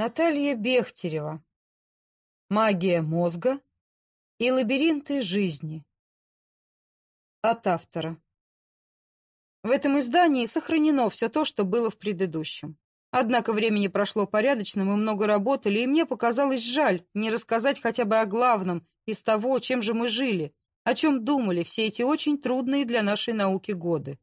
Наталья Бехтерева. Магия мозга и лабиринты жизни. От автора. В этом издании сохранено все то, что было в предыдущем. Однако времени прошло порядочно, мы много работали, и мне показалось жаль не рассказать хотя бы о главном из того, чем же мы жили, о чем думали все эти очень трудные для нашей науки годы.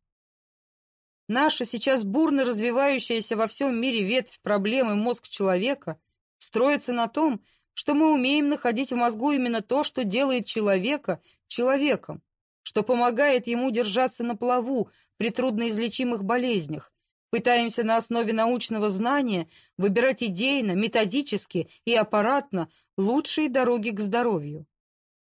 Наша сейчас бурно развивающаяся во всем мире ветвь проблемы мозг человека строится на том, что мы умеем находить в мозгу именно то, что делает человека человеком, что помогает ему держаться на плаву при трудноизлечимых болезнях. Пытаемся на основе научного знания выбирать идейно, методически и аппаратно лучшие дороги к здоровью.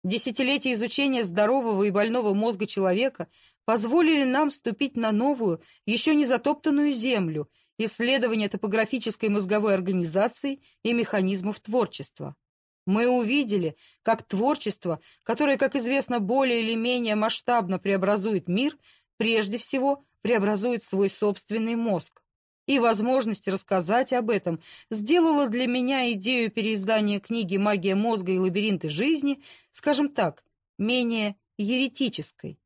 Десятилетия изучения здорового и больного мозга человека – позволили нам ступить на новую, еще не затоптанную землю, исследование топографической мозговой организации и механизмов творчества. Мы увидели, как творчество, которое, как известно, более или менее масштабно преобразует мир, прежде всего преобразует свой собственный мозг. И возможность рассказать об этом сделала для меня идею переиздания книги «Магия мозга и лабиринты жизни», скажем так, менее еретической.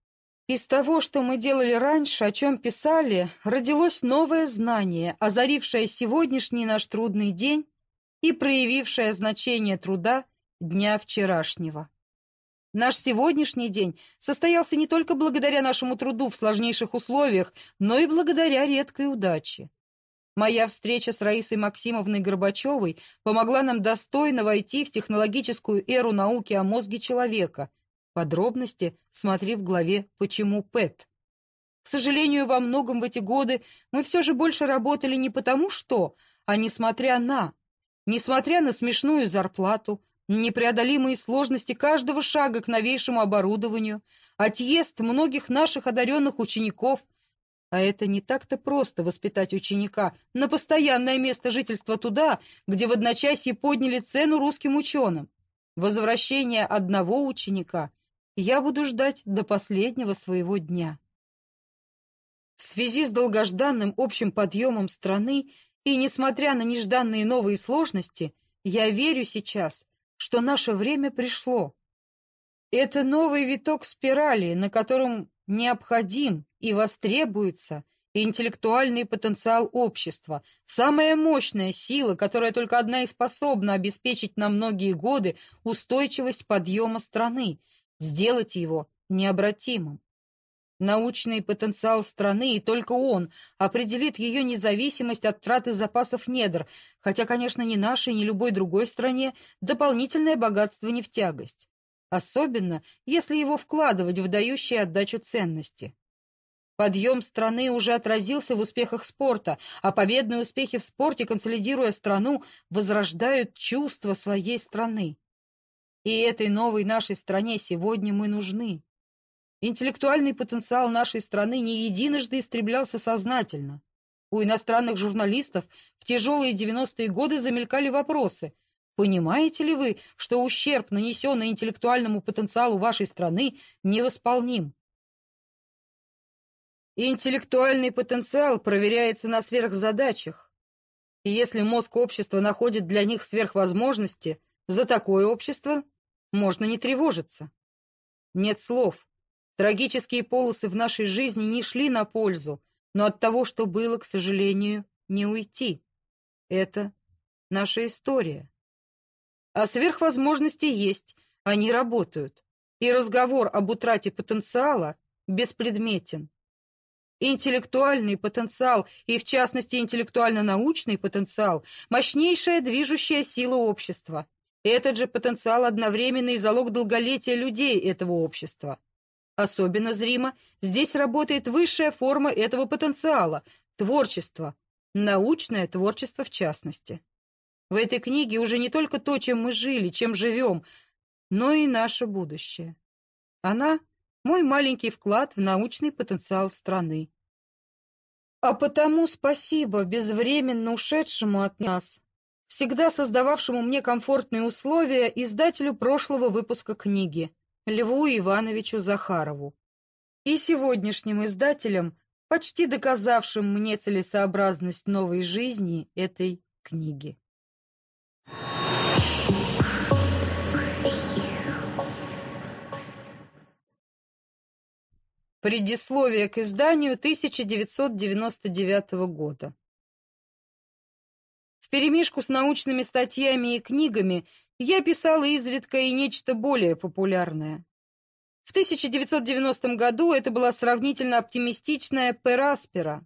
Из того, что мы делали раньше, о чем писали, родилось новое знание, озарившее сегодняшний наш трудный день и проявившее значение труда дня вчерашнего. Наш сегодняшний день состоялся не только благодаря нашему труду в сложнейших условиях, но и благодаря редкой удаче. Моя встреча с Раисой Максимовной Горбачевой помогла нам достойно войти в технологическую эру науки о мозге человека – Подробности смотри в главе «Почему ПЭТ?». К сожалению, во многом в эти годы мы все же больше работали не потому что, а несмотря на. Несмотря на смешную зарплату, непреодолимые сложности каждого шага к новейшему оборудованию, отъезд многих наших одаренных учеников. А это не так-то просто воспитать ученика на постоянное место жительства туда, где в одночасье подняли цену русским ученым. Возвращение одного ученика – я буду ждать до последнего своего дня. В связи с долгожданным общим подъемом страны и, несмотря на нежданные новые сложности, я верю сейчас, что наше время пришло. Это новый виток спирали, на котором необходим и востребуется интеллектуальный потенциал общества, самая мощная сила, которая только одна и способна обеспечить на многие годы устойчивость подъема страны – сделать его необратимым. Научный потенциал страны, и только он, определит ее независимость от траты запасов недр, хотя, конечно, ни нашей, ни любой другой стране дополнительное богатство не в тягость. Особенно, если его вкладывать в дающие отдачу ценности. Подъем страны уже отразился в успехах спорта, а победные успехи в спорте, консолидируя страну, возрождают чувство своей страны. И этой новой нашей стране сегодня мы нужны. Интеллектуальный потенциал нашей страны не единожды истреблялся сознательно. У иностранных журналистов в тяжелые 90-е годы замелькали вопросы. Понимаете ли вы, что ущерб, нанесенный интеллектуальному потенциалу вашей страны, невосполним? Интеллектуальный потенциал проверяется на сверхзадачах. И если мозг общества находит для них сверхвозможности, за такое общество можно не тревожиться. Нет слов. Трагические полосы в нашей жизни не шли на пользу, но от того, что было, к сожалению, не уйти. Это наша история. А сверхвозможности есть, они работают. И разговор об утрате потенциала беспредметен. Интеллектуальный потенциал, и в частности интеллектуально-научный потенциал, мощнейшая движущая сила общества. Этот же потенциал одновременно и залог долголетия людей этого общества. Особенно зримо здесь работает высшая форма этого потенциала – творчество, научное творчество в частности. В этой книге уже не только то, чем мы жили, чем живем, но и наше будущее. Она – мой маленький вклад в научный потенциал страны. А потому спасибо безвременно ушедшему от нас всегда создававшему мне комфортные условия, издателю прошлого выпуска книги, Льву Ивановичу Захарову, и сегодняшним издателям, почти доказавшим мне целесообразность новой жизни этой книги. Предисловие к изданию 1999 года вперемешку с научными статьями и книгами я писала изредка и нечто более популярное. В 1990 году это была сравнительно оптимистичная «Пераспера».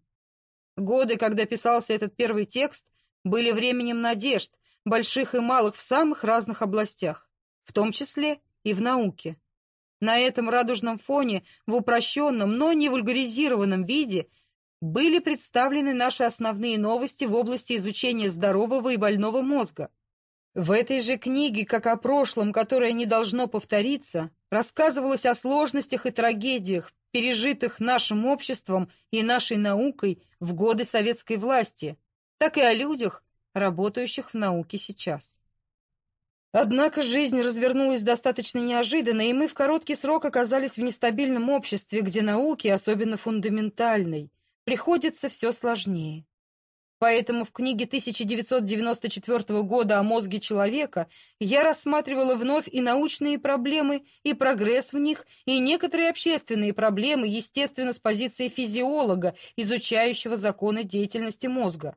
Годы, когда писался этот первый текст, были временем надежд, больших и малых в самых разных областях, в том числе и в науке. На этом радужном фоне, в упрощенном, но не вульгаризированном виде, были представлены наши основные новости в области изучения здорового и больного мозга. В этой же книге, как о прошлом, которое не должно повториться, рассказывалось о сложностях и трагедиях, пережитых нашим обществом и нашей наукой в годы советской власти, так и о людях, работающих в науке сейчас. Однако жизнь развернулась достаточно неожиданно, и мы в короткий срок оказались в нестабильном обществе, где науки, особенно фундаментальной, приходится все сложнее. Поэтому в книге 1994 года о мозге человека я рассматривала вновь и научные проблемы, и прогресс в них, и некоторые общественные проблемы, естественно, с позиции физиолога, изучающего законы деятельности мозга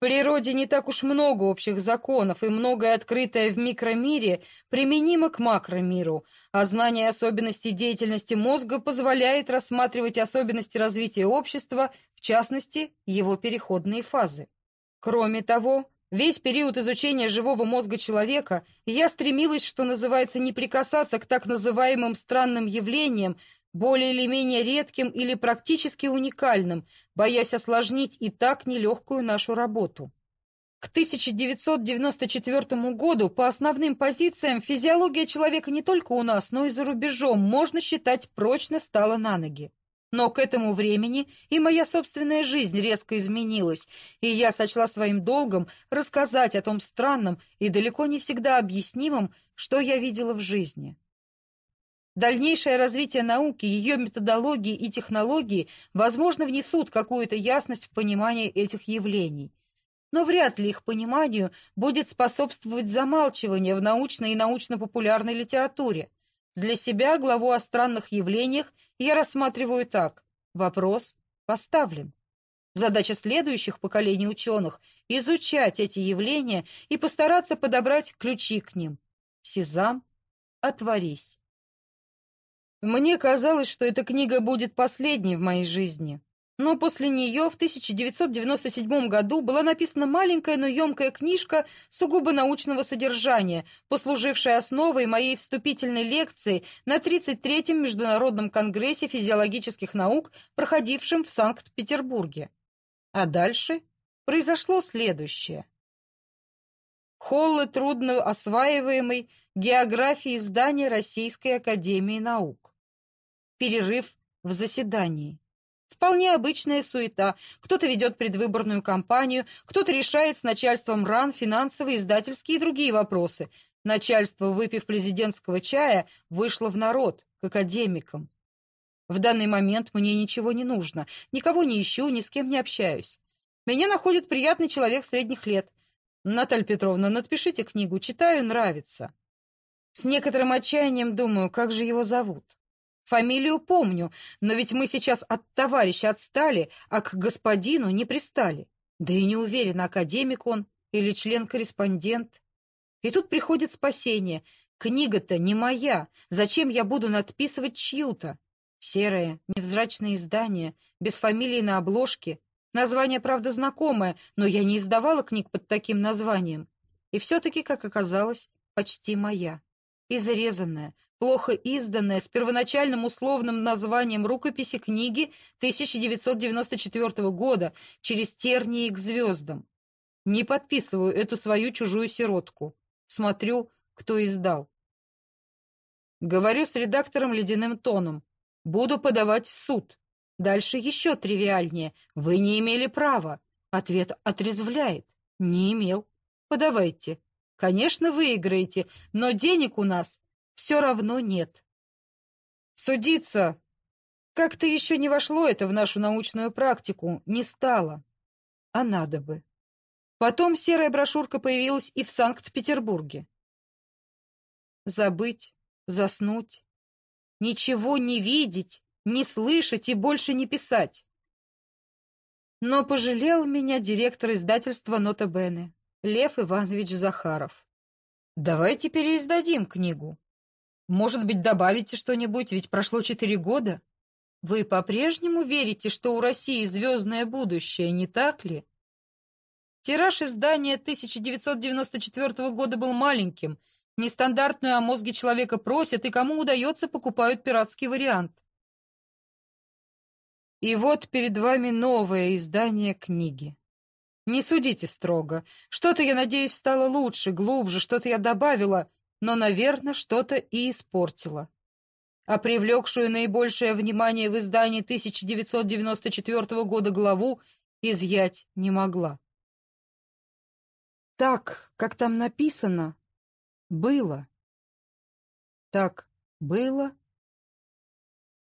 природе не так уж много общих законов, и многое открытое в микромире применимо к макромиру, а знание особенностей деятельности мозга позволяет рассматривать особенности развития общества, в частности, его переходные фазы. Кроме того, весь период изучения живого мозга человека я стремилась, что называется, не прикасаться к так называемым странным явлениям, более или менее редким или практически уникальным, боясь осложнить и так нелегкую нашу работу. К 1994 году по основным позициям физиология человека не только у нас, но и за рубежом, можно считать, прочно стала на ноги. Но к этому времени и моя собственная жизнь резко изменилась, и я сочла своим долгом рассказать о том странном и далеко не всегда объяснимом, что я видела в жизни. Дальнейшее развитие науки, ее методологии и технологии, возможно, внесут какую-то ясность в понимание этих явлений. Но вряд ли их пониманию будет способствовать замалчивание в научной и научно-популярной литературе. Для себя главу о странных явлениях я рассматриваю так. Вопрос поставлен. Задача следующих поколений ученых – изучать эти явления и постараться подобрать ключи к ним. Сезам, отворись. Мне казалось, что эта книга будет последней в моей жизни. Но после нее в 1997 году была написана маленькая, но емкая книжка сугубо научного содержания, послужившая основой моей вступительной лекции на 33-м Международном конгрессе физиологических наук, проходившем в Санкт-Петербурге. А дальше произошло следующее. Холлы трудно осваиваемой географии здания Российской Академии Наук перерыв в заседании. Вполне обычная суета. Кто-то ведет предвыборную кампанию, кто-то решает с начальством РАН финансовые, издательские и другие вопросы. Начальство, выпив президентского чая, вышло в народ, к академикам. В данный момент мне ничего не нужно, никого не ищу, ни с кем не общаюсь. Меня находит приятный человек средних лет. Наталья Петровна, надпишите книгу, читаю, нравится. С некоторым отчаянием думаю, как же его зовут. Фамилию помню, но ведь мы сейчас от товарища отстали, а к господину не пристали. Да и не уверен, академик он или член-корреспондент. И тут приходит спасение. Книга-то не моя. Зачем я буду надписывать чью-то? Серое, невзрачное издание, без фамилии на обложке. Название, правда, знакомое, но я не издавала книг под таким названием. И все-таки, как оказалось, почти моя. Изрезанная, плохо изданная, с первоначальным условным названием рукописи книги 1994 года «Через тернии к звездам». Не подписываю эту свою чужую сиротку. Смотрю, кто издал. Говорю с редактором ледяным тоном. Буду подавать в суд. Дальше еще тривиальнее. Вы не имели права. Ответ отрезвляет. Не имел. Подавайте. Конечно, выиграете, но денег у нас все равно нет. Судиться как-то еще не вошло это в нашу научную практику, не стало. А надо бы. Потом серая брошюрка появилась и в Санкт-Петербурге. Забыть, заснуть, ничего не видеть, не слышать и больше не писать. Но пожалел меня директор издательства «Нота Бене» Лев Иванович Захаров. «Давайте переиздадим книгу», может быть, добавите что-нибудь, ведь прошло четыре года. Вы по-прежнему верите, что у России звездное будущее, не так ли? Тираж издания 1994 года был маленьким. Нестандартную о мозге человека просят, и кому удается, покупают пиратский вариант. И вот перед вами новое издание книги. Не судите строго. Что-то, я надеюсь, стало лучше, глубже, что-то я добавила — но, наверное, что-то и испортила. А привлекшую наибольшее внимание в издании 1994 года главу изъять не могла. Так, как там написано, было. Так, было.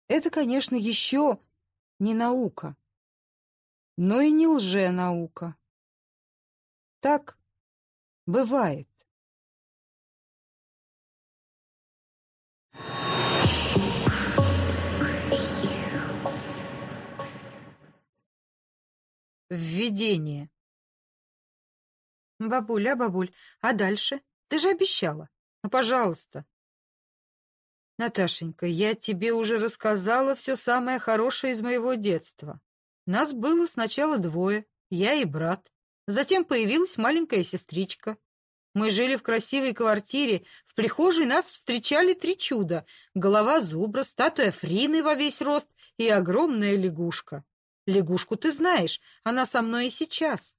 Это, конечно, еще не наука, но и не лженаука. Так бывает. Введение. Бабуль, а бабуль, а дальше? Ты же обещала. Ну, пожалуйста. Наташенька, я тебе уже рассказала все самое хорошее из моего детства. Нас было сначала двое, я и брат. Затем появилась маленькая сестричка. Мы жили в красивой квартире. В прихожей нас встречали три чуда. Голова зубра, статуя Фрины во весь рост и огромная лягушка. Лягушку ты знаешь, она со мной и сейчас.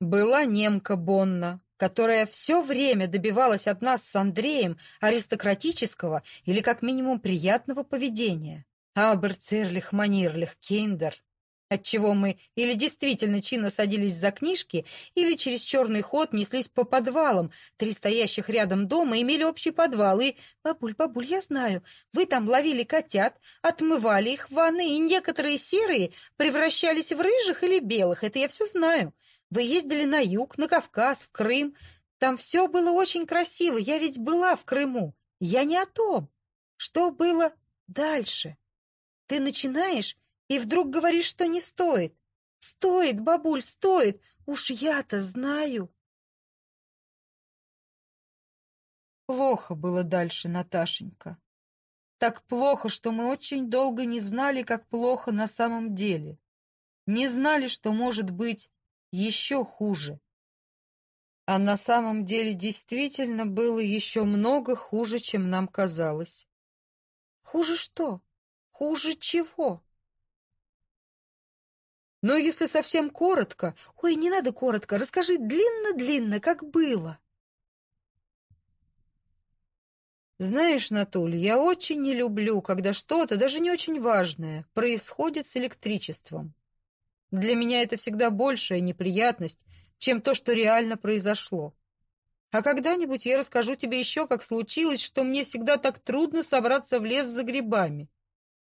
Была немка Бонна, которая все время добивалась от нас с Андреем аристократического или как минимум приятного поведения. Аберцерлих, манирлих, киндер отчего мы или действительно чинно садились за книжки, или через черный ход неслись по подвалам. Три стоящих рядом дома имели общий подвал, и... «Бабуль, бабуль, я знаю, вы там ловили котят, отмывали их в ванны, и некоторые серые превращались в рыжих или белых, это я все знаю. Вы ездили на юг, на Кавказ, в Крым. Там все было очень красиво, я ведь была в Крыму. Я не о том. Что было дальше? Ты начинаешь и вдруг говоришь, что не стоит. Стоит, бабуль, стоит. Уж я-то знаю. Плохо было дальше, Наташенька. Так плохо, что мы очень долго не знали, как плохо на самом деле. Не знали, что может быть еще хуже. А на самом деле действительно было еще много хуже, чем нам казалось. Хуже что? Хуже чего? Но если совсем коротко... Ой, не надо коротко, расскажи длинно-длинно, как было. Знаешь, Натуль, я очень не люблю, когда что-то, даже не очень важное, происходит с электричеством. Для меня это всегда большая неприятность, чем то, что реально произошло. А когда-нибудь я расскажу тебе еще, как случилось, что мне всегда так трудно собраться в лес за грибами.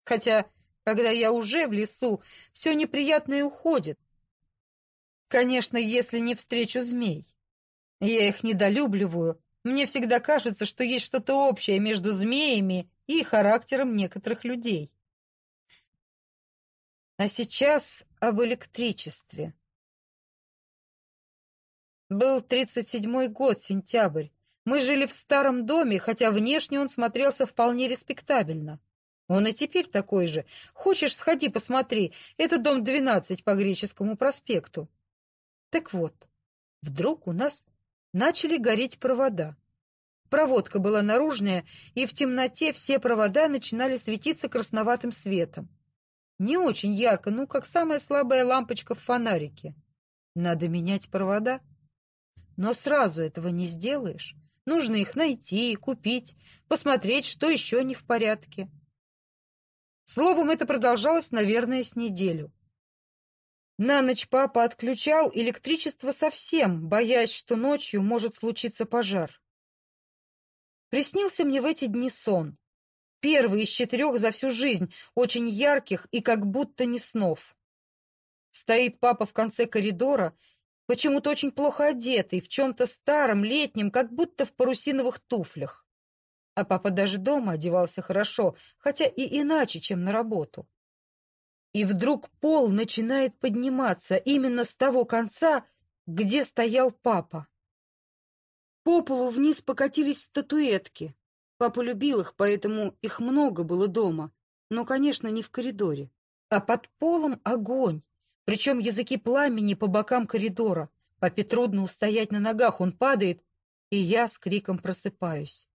Хотя когда я уже в лесу, все неприятное уходит. Конечно, если не встречу змей. Я их недолюбливаю. Мне всегда кажется, что есть что-то общее между змеями и характером некоторых людей. А сейчас об электричестве. Был 37-й год, сентябрь. Мы жили в старом доме, хотя внешне он смотрелся вполне респектабельно. Он и теперь такой же. Хочешь, сходи, посмотри. Это дом 12 по Греческому проспекту. Так вот, вдруг у нас начали гореть провода. Проводка была наружная, и в темноте все провода начинали светиться красноватым светом. Не очень ярко, ну, как самая слабая лампочка в фонарике. Надо менять провода. Но сразу этого не сделаешь. Нужно их найти, купить, посмотреть, что еще не в порядке. Словом, это продолжалось, наверное, с неделю. На ночь папа отключал электричество совсем, боясь, что ночью может случиться пожар. Приснился мне в эти дни сон. Первый из четырех за всю жизнь, очень ярких и как будто не снов. Стоит папа в конце коридора, почему-то очень плохо одетый, в чем-то старом, летнем, как будто в парусиновых туфлях. А папа даже дома одевался хорошо, хотя и иначе, чем на работу. И вдруг пол начинает подниматься именно с того конца, где стоял папа. По полу вниз покатились статуэтки. Папа любил их, поэтому их много было дома, но, конечно, не в коридоре. А под полом огонь, причем языки пламени по бокам коридора. Папе трудно устоять на ногах, он падает, и я с криком просыпаюсь.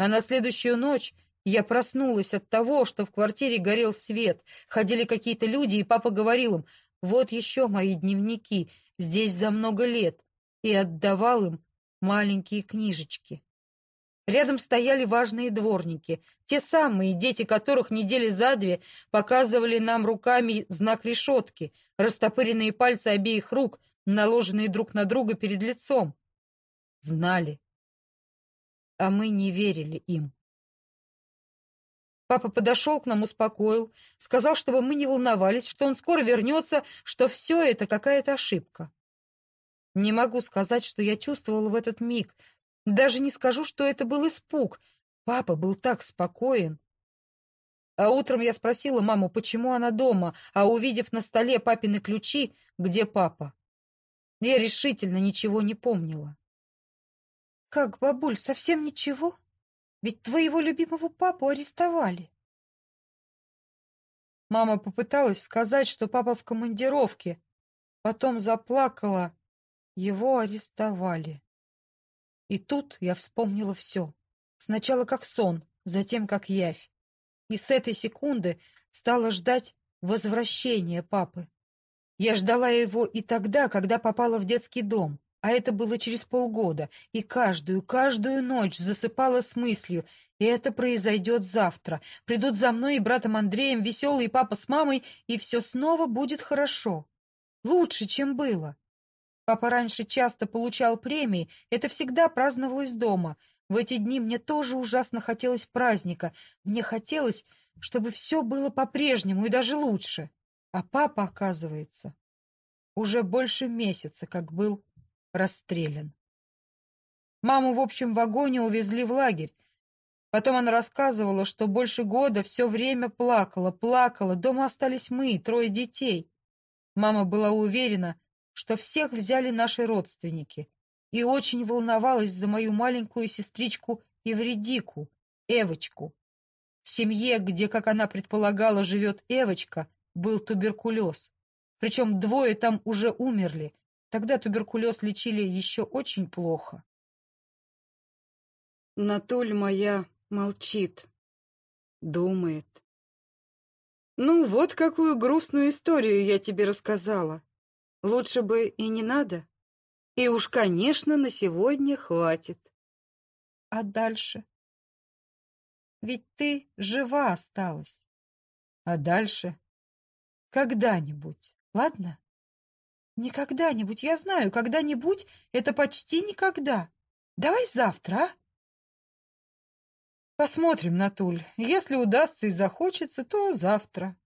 А на следующую ночь я проснулась от того, что в квартире горел свет, ходили какие-то люди, и папа говорил им, вот еще мои дневники, здесь за много лет, и отдавал им маленькие книжечки. Рядом стояли важные дворники, те самые, дети которых недели за две показывали нам руками знак решетки, растопыренные пальцы обеих рук, наложенные друг на друга перед лицом. Знали, а мы не верили им. Папа подошел к нам, успокоил, сказал, чтобы мы не волновались, что он скоро вернется, что все это какая-то ошибка. Не могу сказать, что я чувствовала в этот миг. Даже не скажу, что это был испуг. Папа был так спокоен. А утром я спросила маму, почему она дома, а увидев на столе папины ключи, где папа? Я решительно ничего не помнила. «Как, бабуль, совсем ничего? Ведь твоего любимого папу арестовали!» Мама попыталась сказать, что папа в командировке. Потом заплакала. Его арестовали. И тут я вспомнила все. Сначала как сон, затем как явь. И с этой секунды стала ждать возвращения папы. Я ждала его и тогда, когда попала в детский дом. А это было через полгода, и каждую, каждую ночь засыпала с мыслью «И это произойдет завтра. Придут за мной и братом Андреем веселый папа с мамой, и все снова будет хорошо. Лучше, чем было». Папа раньше часто получал премии, это всегда праздновалось дома. В эти дни мне тоже ужасно хотелось праздника. Мне хотелось, чтобы все было по-прежнему и даже лучше. А папа, оказывается, уже больше месяца, как был расстрелян. Маму в общем вагоне увезли в лагерь. Потом она рассказывала, что больше года все время плакала, плакала. Дома остались мы, трое детей. Мама была уверена, что всех взяли наши родственники и очень волновалась за мою маленькую сестричку Евредику, Эвочку. В семье, где, как она предполагала, живет Эвочка, был туберкулез. Причем двое там уже умерли, Тогда туберкулез лечили еще очень плохо. Натуль моя молчит, думает. Ну, вот какую грустную историю я тебе рассказала. Лучше бы и не надо. И уж, конечно, на сегодня хватит. А дальше? Ведь ты жива осталась. А дальше? Когда-нибудь, ладно? Не когда-нибудь, я знаю, когда-нибудь — это почти никогда. Давай завтра, а? Посмотрим, Натуль. Если удастся и захочется, то завтра.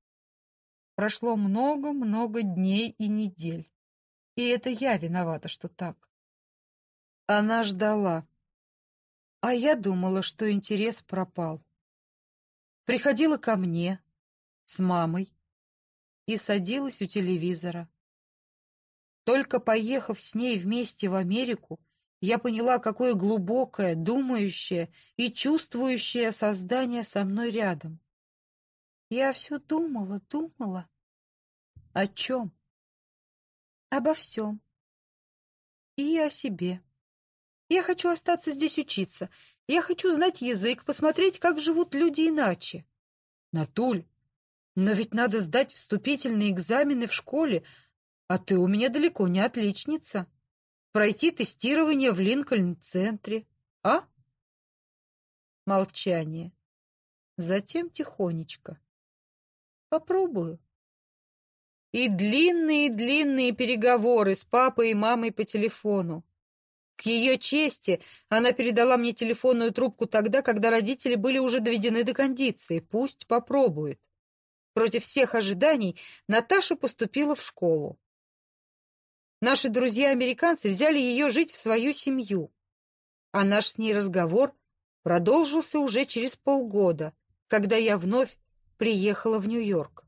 Прошло много-много дней и недель. И это я виновата, что так. Она ждала. А я думала, что интерес пропал. Приходила ко мне с мамой и садилась у телевизора. Только поехав с ней вместе в Америку, я поняла, какое глубокое, думающее и чувствующее создание со мной рядом. Я все думала, думала. О чем? Обо всем. И о себе. Я хочу остаться здесь учиться. Я хочу знать язык, посмотреть, как живут люди иначе. Натуль, но ведь надо сдать вступительные экзамены в школе, а ты у меня далеко не отличница. Пройти тестирование в Линкольн-центре, а? Молчание. Затем тихонечко. Попробую. И длинные-длинные переговоры с папой и мамой по телефону. К ее чести, она передала мне телефонную трубку тогда, когда родители были уже доведены до кондиции. Пусть попробует. Против всех ожиданий Наташа поступила в школу. Наши друзья-американцы взяли ее жить в свою семью. А наш с ней разговор продолжился уже через полгода, когда я вновь приехала в Нью-Йорк.